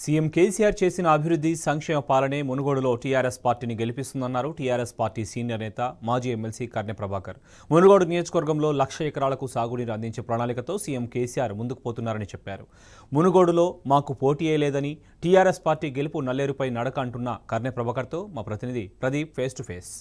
CM KCR చేసిన అభివృద్ధి సంక్షేమ పాలనే మునుగోడులో టీఆర్ఎస్ పార్టీని గెలిపిస్తుందన్నారు టీఆర్ఎస్ పార్టీ సీనియర్ నేత మాజీ ఎమ్మెల్సీ కర్ణ ప్రభాకర్ మునుగోడు నియోజకవర్గంలో లక్ష ఎకరాలకు సాగునీరు అందించే ప్రణాళికతో సీఎం కేసీఆర్ ముందుకు పోతున్నారని చెప్పారు మునుగోడులో మాకు పోటీ లేదని టీఆర్ఎస్ పార్టీ గెలుపు నల్లేరుపై నడక అంటున్న కర్ణె ప్రభాకర్తో మా ప్రతినిధి ప్రదీప్ ఫేస్ టు ఫేస్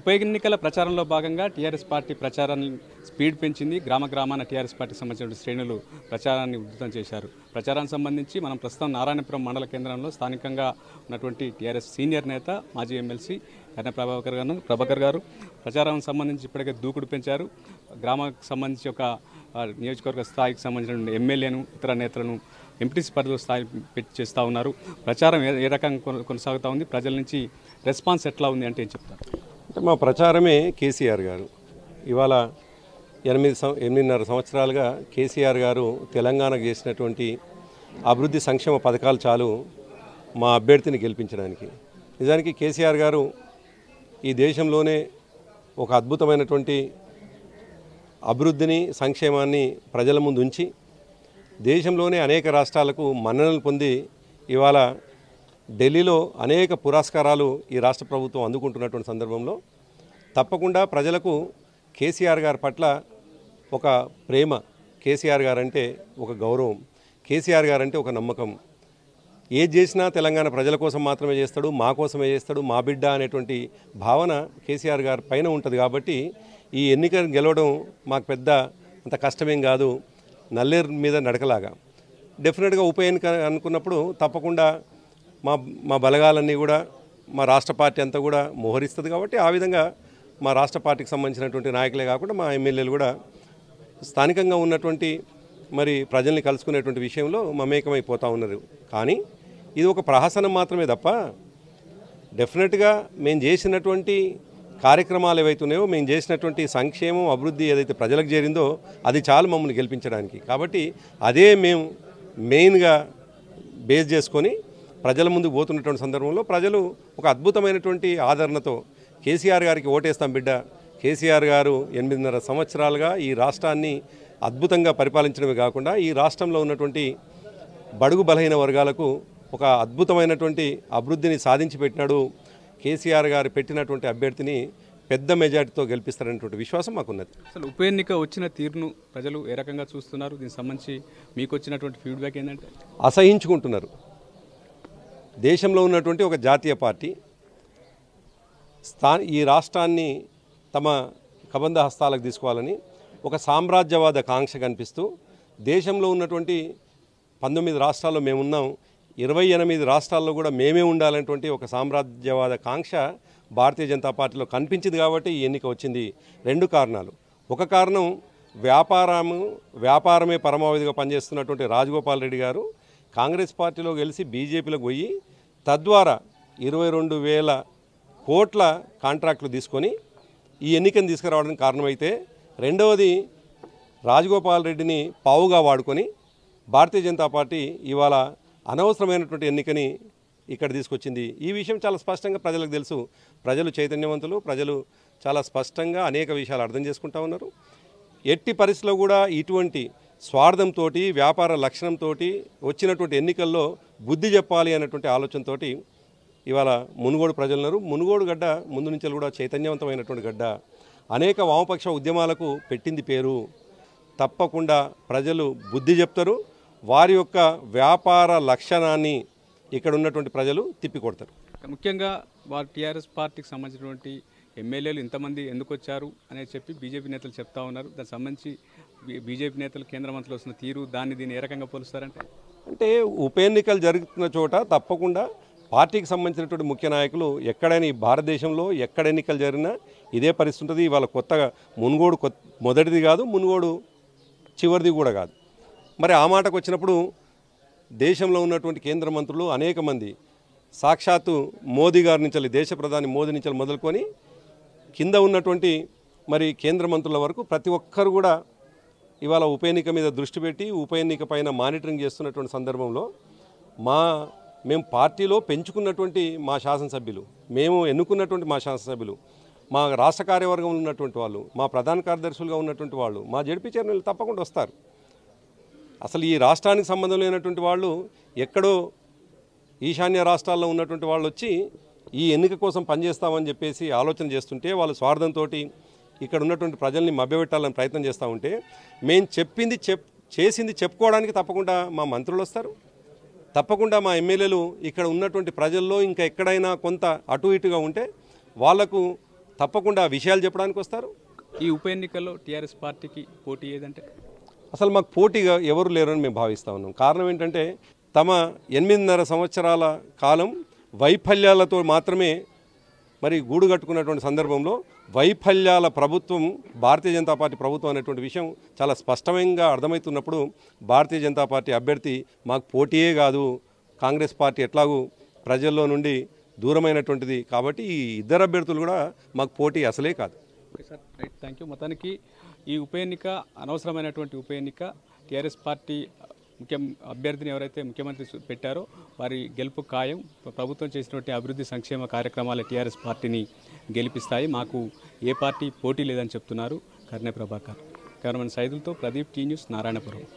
ఉప ఎన్నికల ప్రచారంలో భాగంగా టీఆర్ఎస్ పార్టీ ప్రచారాన్ని స్పీడ్ పెంచింది గ్రామ గ్రామాన టీఆర్ఎస్ పార్టీ సంబంధించిన శ్రేణులు ప్రచారాన్ని ఉద్ధృతం చేశారు ప్రచారానికి సంబంధించి మనం ప్రస్తుతం నారాయణపురం మండల కేంద్రంలో స్థానికంగా ఉన్నటువంటి టీఆర్ఎస్ సీనియర్ నేత మాజీ ఎమ్మెల్సీ కన్న ప్రభాకర్ గారు ప్రభాకర్ గారు ప్రచారానికి సంబంధించి ఇప్పటికే దూకుడు పెంచారు గ్రామానికి సంబంధించి ఒక నియోజకవర్గ స్థాయికి సంబంధించిన ఎమ్మెల్యేను ఇతర నేతలను ఎంపీ పరిధిలో స్థాయి పెట్టి చేస్తూ ఉన్నారు ప్రచారం ఏ రకంగా కొనసాగుతూ ఉంది ప్రజల నుంచి రెస్పాన్స్ ఎట్లా ఉంది అంటే ఏం చెప్తారు అంటే మా ప్రచారమే కేసీఆర్ గారు ఇవాళ ఎనిమిది సం ఎనిమిదిన్నర సంవత్సరాలుగా కేసీఆర్ గారు తెలంగాణకు చేసినటువంటి అభివృద్ధి సంక్షేమ పథకాలు చాలు మా అభ్యర్థిని గెలిపించడానికి నిజానికి కేసీఆర్ గారు ఈ దేశంలోనే ఒక అద్భుతమైనటువంటి అభివృద్ధిని సంక్షేమాన్ని ప్రజల ముందు ఉంచి దేశంలోనే అనేక రాష్ట్రాలకు మన్ననలు పొంది ఇవాళ ఢిల్లీలో అనేక పురస్కారాలు ఈ రాష్ట్ర ప్రభుత్వం అందుకుంటున్నటువంటి సందర్భంలో తప్పకుండా ప్రజలకు కేసీఆర్ గారి పట్ల ఒక ప్రేమ కేసీఆర్ గారు అంటే ఒక గౌరవం కేసీఆర్ గారు అంటే ఒక నమ్మకం ఏది చేసినా తెలంగాణ ప్రజల కోసం మాత్రమే చేస్తాడు మా కోసమే చేస్తాడు మా బిడ్డ అనేటువంటి భావన కేసీఆర్ గారి పైన ఉంటుంది కాబట్టి ఈ ఎన్నికలు గెలవడం మాకు పెద్ద అంత కష్టమేం కాదు నల్లేరు మీద నడకలాగా డెఫినెట్గా ఉప ఎన్నిక అనుకున్నప్పుడు తప్పకుండా మా మా బలగాలన్నీ కూడా మా రాష్ట్ర పార్టీ అంతా కూడా మోహరిస్తుంది కాబట్టి ఆ విధంగా మా రాష్ట్ర పార్టీకి సంబంధించినటువంటి నాయకులే కాకుండా మా ఎమ్మెల్యేలు కూడా స్థానికంగా ఉన్నటువంటి మరి ప్రజల్ని కలుసుకునేటువంటి విషయంలో మమేకమైపోతూ ఉన్నారు కానీ ఇది ఒక ప్రహసనం మాత్రమే తప్ప డెఫినెట్గా మేము చేసినటువంటి కార్యక్రమాలు ఏవైతే ఉన్నాయో మేము చేసినటువంటి సంక్షేమం అభివృద్ధి ఏదైతే ప్రజలకు చేరిందో అది చాలు మమ్మల్ని గెలిపించడానికి కాబట్టి అదే మేము మెయిన్గా బేస్ చేసుకొని ప్రజల ముందు పోతున్నటువంటి సందర్భంలో ప్రజలు ఒక అద్భుతమైనటువంటి ఆదరణతో కేసీఆర్ గారికి ఓటేస్తాం బిడ్డ కేసీఆర్ గారు ఎనిమిదిన్నర సంవత్సరాలుగా ఈ రాష్ట్రాన్ని అద్భుతంగా పరిపాలించడమే కాకుండా ఈ రాష్ట్రంలో ఉన్నటువంటి బడుగు బలహీన వర్గాలకు ఒక అద్భుతమైనటువంటి అభివృద్ధిని సాధించి పెట్టినాడు కేసీఆర్ గారు పెట్టినటువంటి అభ్యర్థిని పెద్ద మెజార్టీతో గెలిపిస్తారనేటువంటి విశ్వాసం మాకున్నది అసలు ఉప ఎన్నిక వచ్చిన తీరును ప్రజలు ఏ రకంగా చూస్తున్నారు దీనికి సంబంధించి మీకు వచ్చినటువంటి ఫీడ్బ్యాక్ ఏంటంటే అసహించుకుంటున్నారు దేశంలో ఉన్నటువంటి ఒక జాతీయ పార్టీ స్థా ఈ రాష్ట్రాన్ని తమ కబంధ హస్తాలకు తీసుకోవాలని ఒక సామ్రాజ్యవాద కాంక్ష కనిపిస్తూ దేశంలో ఉన్నటువంటి పంతొమ్మిది రాష్ట్రాల్లో మేమున్నాం ఇరవై ఎనిమిది రాష్ట్రాల్లో కూడా మేమే ఉండాలనేటువంటి ఒక సామ్రాజ్యవాద కాంక్ష భారతీయ జనతా పార్టీలో కనిపించింది కాబట్టి ఈ ఎన్నిక వచ్చింది రెండు కారణాలు ఒక కారణం వ్యాపారము వ్యాపారమే పరమావధిగా పనిచేస్తున్నటువంటి రాజగోపాల్ రెడ్డి గారు కాంగ్రెస్ పార్టీలో గెలిచి బీజేపీలో పోయి తద్వారా ఇరవై రెండు వేల కోట్ల కాంట్రాక్టులు తీసుకొని ఈ ఎన్నికను తీసుకురావడానికి కారణమైతే రెండవది రాజగోపాల్ రెడ్డిని పావుగా వాడుకొని భారతీయ జనతా పార్టీ ఇవాళ అనవసరమైనటువంటి ఎన్నికని ఇక్కడ తీసుకొచ్చింది ఈ విషయం చాలా స్పష్టంగా ప్రజలకు తెలుసు ప్రజలు చైతన్యవంతులు ప్రజలు చాలా స్పష్టంగా అనేక విషయాలు అర్థం చేసుకుంటా ఉన్నారు ఎట్టి పరిస్థితిలో కూడా ఇటువంటి స్వార్థంతో వ్యాపార లక్షణంతో వచ్చినటువంటి ఎన్నికల్లో బుద్ధి చెప్పాలి అన్నటువంటి ఆలోచనతోటి ఇవాళ మునుగోడు ఉన్నారు మునుగోడు గడ్డ ముందు నుంచి కూడా చైతన్యవంతమైనటువంటి గడ్డ అనేక వామపక్ష ఉద్యమాలకు పెట్టింది పేరు తప్పకుండా ప్రజలు బుద్ధి చెప్తారు వారి యొక్క వ్యాపార లక్షణాన్ని ఇక్కడ ఉన్నటువంటి ప్రజలు తిప్పికొడతారు ముఖ్యంగా వారు టీఆర్ఎస్ పార్టీకి సంబంధించినటువంటి ఎమ్మెల్యేలు ఇంతమంది ఎందుకు వచ్చారు అని చెప్పి బీజేపీ నేతలు చెప్తా ఉన్నారు దానికి సంబంధించి బీజేపీ నేతలు కేంద్ర మంత్రులు వస్తున్న తీరు దాన్ని దీన్ని ఏ రకంగా పోలుస్తారంటే అంటే ఉప ఎన్నికలు జరుగుతున్న చోట తప్పకుండా పార్టీకి సంబంధించినటువంటి ముఖ్య నాయకులు ఎక్కడైనా ఈ భారతదేశంలో ఎక్కడ ఎన్నికలు జరిగినా ఇదే పరిస్థితి ఉంటుంది ఇవాళ కొత్తగా మునుగోడు మొదటిది కాదు మునుగోడు చివరిది కూడా కాదు మరి ఆ మాటకు వచ్చినప్పుడు దేశంలో ఉన్నటువంటి కేంద్ర మంత్రులు అనేక మంది సాక్షాత్తు మోదీ గారి నుంచి దేశ ప్రధాని మోదీ నుంచి మొదలుకొని కింద ఉన్నటువంటి మరి కేంద్ర మంత్రుల వరకు ప్రతి ఒక్కరు కూడా ఇవాళ ఉప ఎన్నిక మీద దృష్టి పెట్టి ఉప ఎన్నిక పైన మానిటరింగ్ చేస్తున్నటువంటి సందర్భంలో మా మేము పార్టీలో పెంచుకున్నటువంటి మా శాసనసభ్యులు మేము ఎన్నుకున్నటువంటి మా శాసనసభ్యులు మా రాష్ట్ర కార్యవర్గంలో ఉన్నటువంటి వాళ్ళు మా ప్రధాన కార్యదర్శులుగా ఉన్నటువంటి వాళ్ళు మా జడిపి చైర్మన్ తప్పకుండా వస్తారు అసలు ఈ రాష్ట్రానికి సంబంధం లేనటువంటి వాళ్ళు ఎక్కడో ఈశాన్య రాష్ట్రాల్లో ఉన్నటువంటి వాళ్ళు వచ్చి ఈ ఎన్నిక కోసం పనిచేస్తామని చెప్పేసి ఆలోచన చేస్తుంటే వాళ్ళ స్వార్థంతో ఇక్కడ ఉన్నటువంటి ప్రజల్ని మభ్యపెట్టాలని ప్రయత్నం చేస్తూ ఉంటే మేము చెప్పింది చెప్ చేసింది చెప్పుకోవడానికి తప్పకుండా మా మంత్రులు వస్తారు తప్పకుండా మా ఎమ్మెల్యేలు ఇక్కడ ఉన్నటువంటి ప్రజల్లో ఇంకా ఎక్కడైనా కొంత అటు ఇటుగా ఉంటే వాళ్లకు తప్పకుండా విషయాలు చెప్పడానికి వస్తారు ఈ ఉప ఎన్నికల్లో టీఆర్ఎస్ పార్టీకి పోటీ ఏదంటే అసలు మాకు పోటీగా ఎవరు లేరని మేము భావిస్తూ ఉన్నాం కారణం ఏంటంటే తమ ఎనిమిదిన్నర సంవత్సరాల కాలం వైఫల్యాలతో మాత్రమే మరి గూడు కట్టుకున్నటువంటి సందర్భంలో వైఫల్యాల ప్రభుత్వం భారతీయ జనతా పార్టీ ప్రభుత్వం అనేటువంటి విషయం చాలా స్పష్టంగా అర్థమవుతున్నప్పుడు భారతీయ జనతా పార్టీ అభ్యర్థి మాకు పోటీయే కాదు కాంగ్రెస్ పార్టీ ఎట్లాగూ ప్రజల్లో నుండి దూరమైనటువంటిది కాబట్టి ఈ ఇద్దరు అభ్యర్థులు కూడా మాకు పోటీ అసలే కాదు okay sir right thank you మొత్తానికి ఈ ఉప ఎన్నిక అనవసరమైనటువంటి ఉప ఎన్నిక టీఆర్ఎస్ పార్టీ ముఖ్యం అభ్యర్థిని ఎవరైతే ముఖ్యమంత్రి పెట్టారో వారి గెలుపు ఖాయం ప్రభుత్వం చేసినటువంటి అభివృద్ధి సంక్షేమ కార్యక్రమాలు టీఆర్ఎస్ పార్టీని గెలిపిస్తాయి మాకు ఏ పార్టీ పోటీ లేదని చెప్తున్నారు కర్ణే ప్రభాకర్ కెమెరామెన్ సైదులతో ప్రదీప్ టీ న్యూస్ నారాయణపురం